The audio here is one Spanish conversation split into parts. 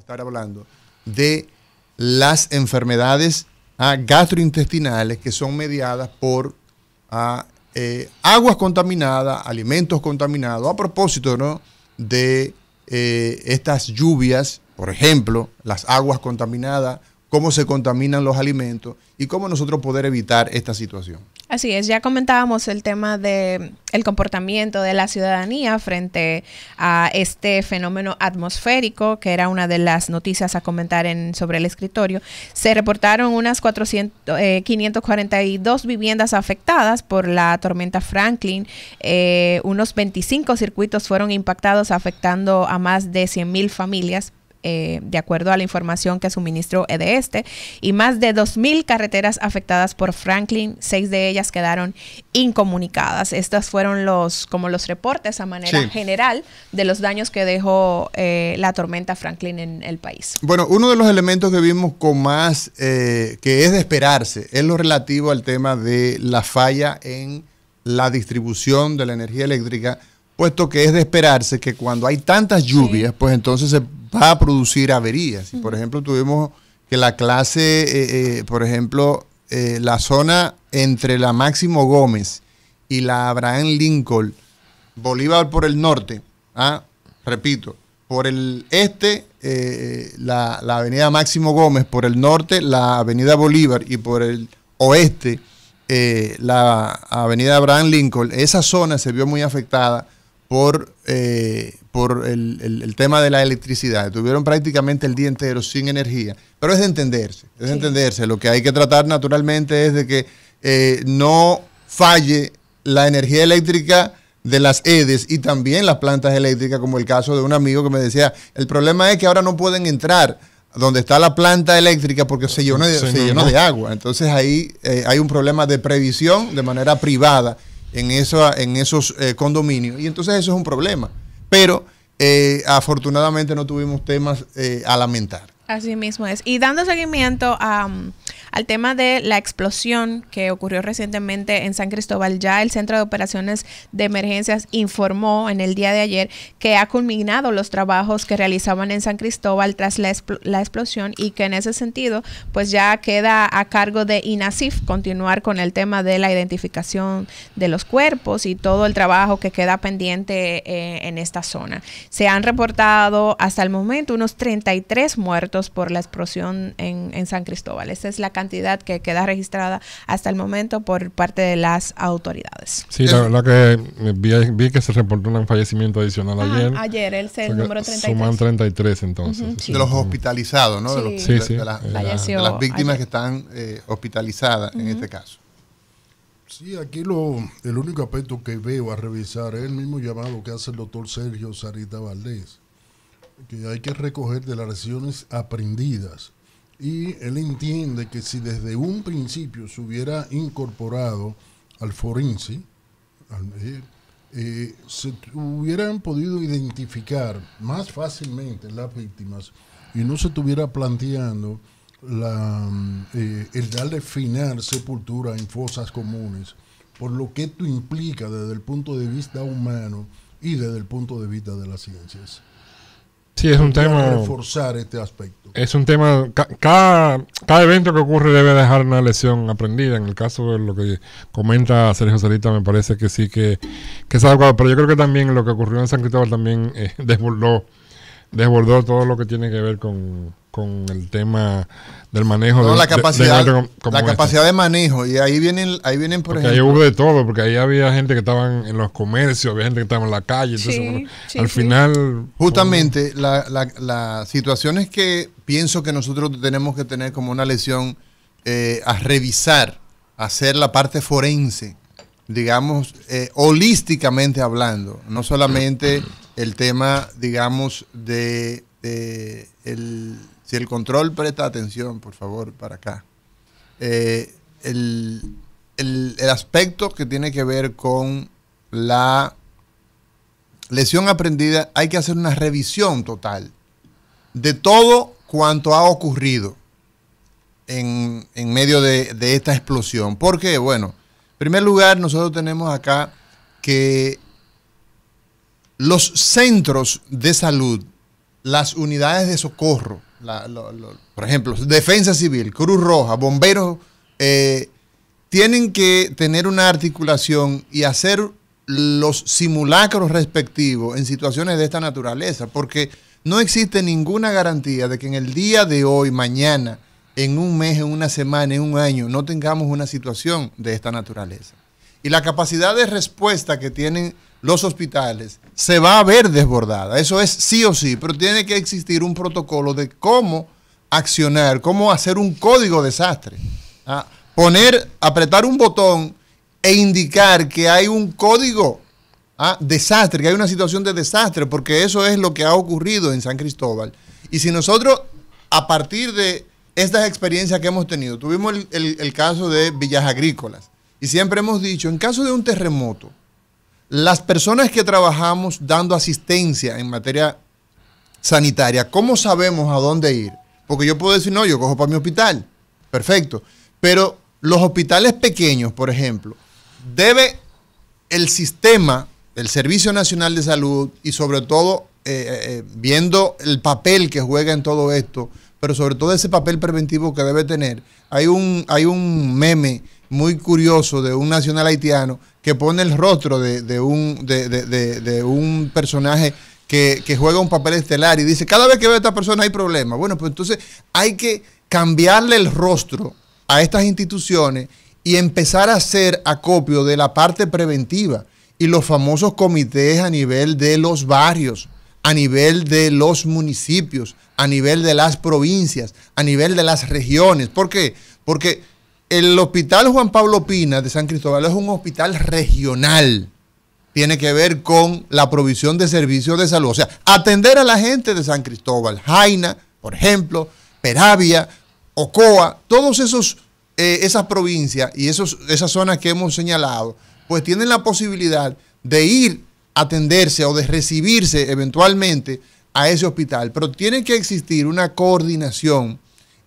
estar hablando de las enfermedades ah, gastrointestinales que son mediadas por ah, eh, aguas contaminadas, alimentos contaminados. A propósito de eh, estas lluvias, por ejemplo, las aguas contaminadas cómo se contaminan los alimentos y cómo nosotros poder evitar esta situación. Así es, ya comentábamos el tema de el comportamiento de la ciudadanía frente a este fenómeno atmosférico, que era una de las noticias a comentar en, sobre el escritorio. Se reportaron unas 400, 542 eh, viviendas afectadas por la tormenta Franklin. Eh, unos 25 circuitos fueron impactados, afectando a más de 100.000 familias. Eh, de acuerdo a la información que suministró EDESTE, y más de 2.000 carreteras afectadas por Franklin, seis de ellas quedaron incomunicadas. Estas fueron los, como los reportes a manera general de los daños que dejó eh, la tormenta Franklin en el país. Bueno, uno de los elementos que vimos con más, eh, que es de esperarse, es lo relativo al tema de la falla en la distribución de la energía eléctrica puesto que es de esperarse que cuando hay tantas lluvias, pues entonces se va a producir averías. Por ejemplo, tuvimos que la clase, eh, eh, por ejemplo, eh, la zona entre la Máximo Gómez y la Abraham Lincoln, Bolívar por el norte, ¿ah? repito, por el este, la, la avenida Máximo Gómez, por el norte, la avenida Bolívar y por el oeste, la avenida Abraham Lincoln, esa zona se vio muy afectada por, eh, por el, tema de la electricidad. Estuvieron prácticamente el día entero sin energía. Pero es de entenderse, es de entenderse. Lo que hay que tratar naturalmente es de que eh, no falle la energía eléctrica de las EDES y también las plantas eléctricas, como el caso de un amigo que me decía, el problema es que ahora no pueden entrar donde está la planta eléctrica porque se llenó de, se de agua. Entonces ahí eh, hay un problema de previsión de manera privada en, en esos eh, condominios. Y entonces eso es un problema. Pero eh, afortunadamente no tuvimos temas eh, a lamentar. Así mismo es. Y dando seguimiento al tema de la explosión que ocurrió recientemente en San Cristóbal, ya el Centro de Operaciones de Emergencias informó en el día de ayer que ha culminado los trabajos que realizaban en San Cristóbal tras la, explosión y que en ese sentido pues ya queda a cargo de INASIF continuar con el tema de la identificación de los cuerpos y todo el trabajo que queda pendiente eh, en esta zona. Se han reportado hasta el momento unos 33 muertos por la explosión en, San Cristóbal. Esa es la cantidad que queda registrada hasta el momento por parte de las autoridades. Sí, la, verdad que eh, vi, que se reportó un fallecimiento adicional ayer. Ayer, el, el número 33. Suman 33 entonces. De los hospitalizados, ¿no? De, los, las víctimas que están eh, hospitalizadas en este caso. Sí, aquí lo, el único aspecto que veo a revisar es el mismo llamado que hace el doctor Sergio Sarita Valdés que hay que recoger de las lecciones aprendidas. Y él entiende que si desde un principio se hubiera incorporado al forense, eh, eh, se hubieran podido identificar más fácilmente las víctimas y no se estuviera planteando la, mm, eh, el darle final sepultura en fosas comunes, por lo que esto implica desde el punto de vista humano y desde el punto de vista de las ciencias. Sí, es un tema. reforzar este aspecto. Es un tema. cada, cada, evento que ocurre debe dejar una lección aprendida. En el caso de lo que comenta Sergio Salita, me parece que sí que, que es algo. Pero yo creo que también lo que ocurrió en San Cristóbal también eh, desbordó, desbordó todo lo que tiene que ver con, con el tema del manejo de la este. capacidad de, manejo y ahí vienen ahí vienen por porque ejemplo ahí hubo de todo porque ahí había gente que estaban en los comercios había gente que estaba en la calle entonces al final justamente la, situación es que pienso que nosotros tenemos que tener como una lesión eh, a revisar a hacer la parte forense digamos eh, holísticamente hablando no solamente el tema digamos de, de el si el control presta atención, por favor, para acá. Eh, el, aspecto que tiene que ver con la lesión aprendida, hay que hacer una revisión total de todo cuanto ha ocurrido en, medio de, de, esta explosión. Porque, bueno, en primer lugar, nosotros tenemos acá que los centros de salud, las unidades de socorro, la, lo, por ejemplo, Defensa Civil, Cruz Roja, bomberos, eh, tienen que tener una articulación y hacer los simulacros respectivos en situaciones de esta naturaleza, porque no existe ninguna garantía de que en el día de hoy, mañana, en un mes, en una semana, en un año, no tengamos una situación de esta naturaleza y la capacidad de respuesta que tienen los hospitales se va a ver desbordada. Eso es sí o sí, pero tiene que existir un protocolo de cómo accionar, cómo hacer un código desastre. Ah, poner, apretar un botón e indicar que hay un código ah, desastre, que hay una situación de desastre, porque eso es lo que ha ocurrido en San Cristóbal. Y si nosotros, a partir de estas experiencias que hemos tenido, tuvimos el caso de Villas Agrícolas, y siempre hemos dicho, en caso de un terremoto, las personas que trabajamos dando asistencia en materia sanitaria, ¿cómo sabemos a dónde ir? Porque yo puedo decir, no, yo cojo para mi hospital. Perfecto. Pero los hospitales pequeños, por ejemplo, debe el sistema el Servicio Nacional de Salud y sobre todo eh, eh, eh, viendo el papel que juega en todo esto, pero sobre todo ese papel preventivo que debe tener. Hay un, hay un meme muy curioso de un nacional haitiano que pone el rostro de, un, de, un personaje que, que juega un papel estelar y dice, cada vez que veo a esta persona hay problemas. Bueno, pues entonces hay que cambiarle el rostro a estas instituciones y empezar a hacer acopio de la parte preventiva y los famosos comités a nivel de los barrios, a nivel de los municipios, a nivel de las provincias, a nivel de las regiones. ¿Por qué? Porque el hospital Juan Pablo Pina de San Cristóbal es un hospital regional. Tiene que ver con la provisión de servicios de salud. O sea, atender a la gente de San Cristóbal, Jaina, por ejemplo, Peravia, Ocoa, todos esos eh, esas provincias y esos, esas zonas que hemos señalado, pues tienen la posibilidad de ir a atenderse o de recibirse eventualmente a ese hospital. Pero tiene que existir una coordinación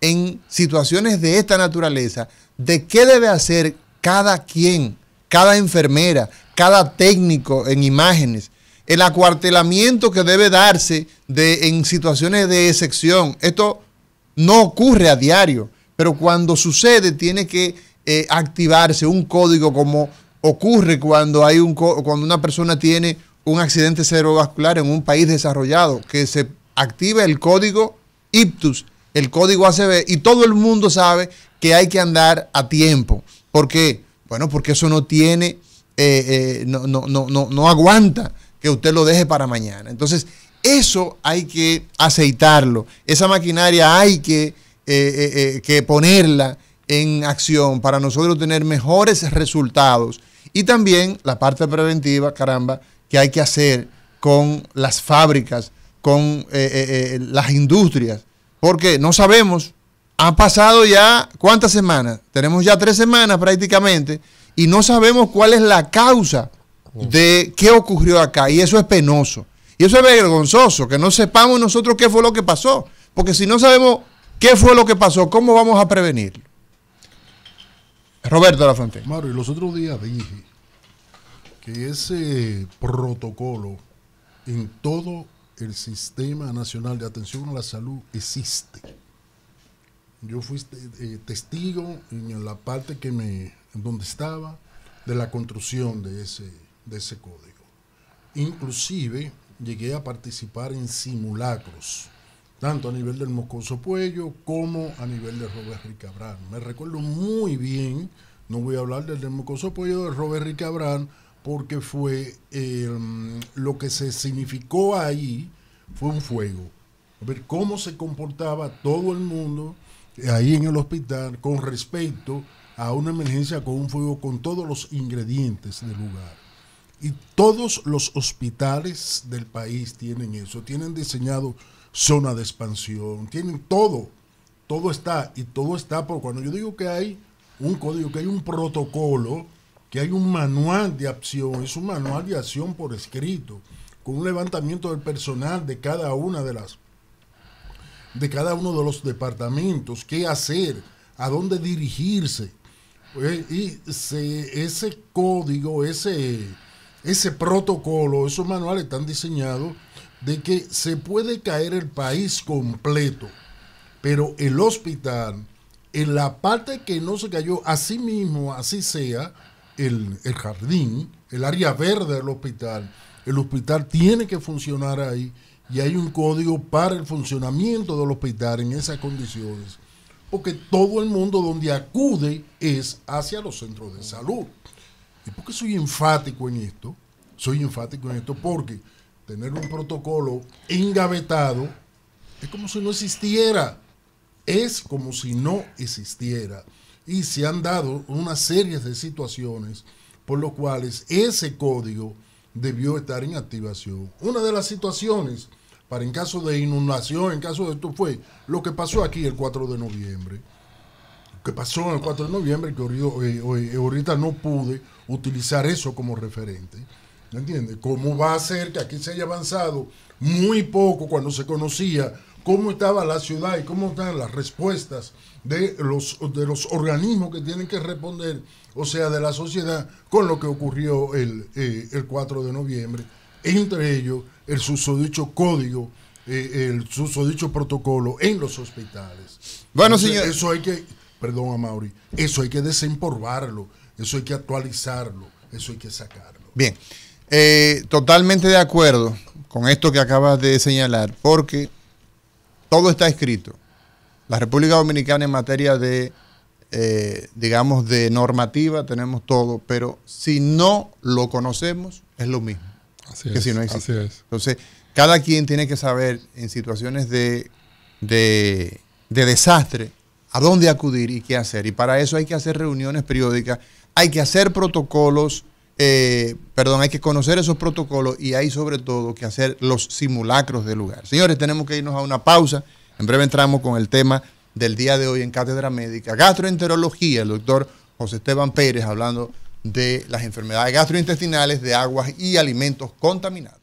en situaciones de esta naturaleza, de qué debe hacer cada quien, cada enfermera, cada técnico en imágenes, el acuartelamiento que debe darse de, en situaciones de excepción. Esto no ocurre a diario, pero cuando sucede tiene que eh, activarse un código como ocurre cuando, hay un, cuando una persona tiene un accidente cerebrovascular en un país desarrollado, que se activa el código IPTUS el código ACB y todo el mundo sabe que hay que andar a tiempo. ¿Por qué? Bueno, porque eso no tiene, eh, eh, no, no, no, no aguanta que usted lo deje para mañana. Entonces, eso hay que aceitarlo. Esa maquinaria hay que, eh, que ponerla en acción para nosotros tener mejores resultados. Y también la parte preventiva, caramba, que hay que hacer con las fábricas, con las industrias, porque no sabemos. Han pasado ya cuántas semanas. Tenemos ya tres semanas prácticamente y no sabemos cuál es la causa de qué ocurrió acá. Y eso es penoso. Y eso es vergonzoso, que no sepamos nosotros qué fue lo que pasó. Porque si no sabemos qué fue lo que pasó, ¿cómo vamos a prevenirlo? Roberto Lafontaine. Mario, y los otros días dije que ese protocolo en todo el Sistema Nacional de Atención a la Salud existe. Yo fui eh, testigo en la parte que me, donde estaba de la construcción de ese, de ese código. Inclusive llegué a participar en simulacros, tanto a nivel del Moscoso Puello como a nivel de Robert Ricabrán. Me recuerdo muy bien, no voy a hablar del Moscoso Puello de Robert Ricabrán, porque fue em, lo que se significó ahí fue un fuego. A ver cómo se comportaba todo el mundo ahí en el hospital con respecto a una emergencia con un fuego con todos los ingredientes del lugar. Y todos los hospitales del país tienen eso, tienen diseñado zona de expansión, tienen todo, todo está y todo está por cuando yo digo que hay un código, que hay un protocolo, que hay un manual de acción, es un manual de acción por escrito, con un levantamiento del personal de cada una de las de cada uno de los departamentos, qué hacer, a dónde dirigirse. Eh, y ese código, ese, ese protocolo, esos manuales están diseñados de que se puede caer el país completo, pero el hospital, en la parte que no se cayó, así mismo, así sea, el, jardín, el área verde del hospital. El hospital tiene que funcionar ahí y hay un código para el funcionamiento del hospital en esas condiciones, porque todo el mundo donde acude es hacia los centros de salud. ¿Y por qué soy enfático en esto? Soy enfático en esto porque tener un protocolo engavetado es como si no existiera, es como si no existiera y se han dado una serie de situaciones por las cuales ese código debió estar en activación. Una de las situaciones para en caso de inundación, en caso de esto fue lo que pasó aquí el 4 de noviembre. Lo que pasó el 4 de noviembre, que eh, eh, ahorita no pude utilizar eso como referente. ¿Me entiendes? ¿Cómo va a ser que aquí se haya avanzado muy poco cuando se conocía cómo estaba la ciudad y cómo están las respuestas de los, de los organismos que tienen que responder, o sea, de la sociedad, con lo que ocurrió el, 4 eh, de noviembre, entre ellos el susodicho código, eh, el susodicho protocolo en los hospitales. Bueno, señor. Eso hay que, perdón a Mauri, eso hay que desemporbarlo, eso hay que actualizarlo, eso hay que sacarlo. Bien, eh, totalmente de acuerdo con esto que acabas de señalar, porque todo está escrito. La República Dominicana en materia de, eh, digamos, de normativa tenemos todo, pero si no lo conocemos, es lo mismo así que es, si no existe. Entonces, cada quien tiene que saber en situaciones de, de, de desastre a dónde acudir y qué hacer. Y para eso hay que hacer reuniones periódicas, hay que hacer protocolos eh, perdón, hay que conocer esos protocolos y hay sobre todo que hacer los simulacros del lugar. Señores, tenemos que irnos a una pausa. En breve entramos con el tema del día de hoy en Cátedra Médica, gastroenterología, el doctor José Esteban Pérez hablando de las enfermedades gastrointestinales, de aguas y alimentos contaminados.